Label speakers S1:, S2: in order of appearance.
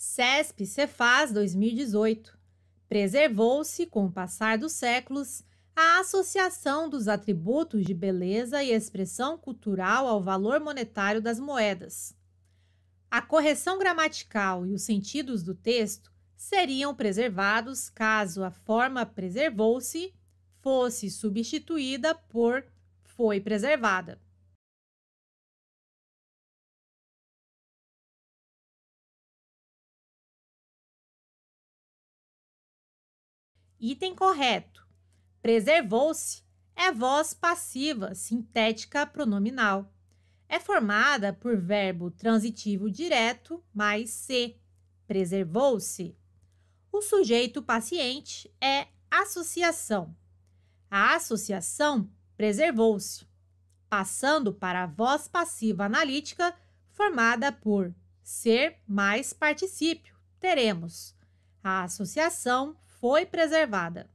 S1: CESP Cefaz 2018. Preservou-se, com o passar dos séculos, a associação dos atributos de beleza e expressão cultural ao valor monetário das moedas. A correção gramatical e os sentidos do texto seriam preservados caso a forma preservou-se fosse substituída por foi preservada.
S2: Item correto.
S1: Preservou-se é voz passiva sintética pronominal. É formada por verbo transitivo direto mais se. Preservou-se. O sujeito paciente é associação. A associação preservou-se, passando para a voz passiva analítica formada por ser mais particípio. Teremos. A associação foi preservada.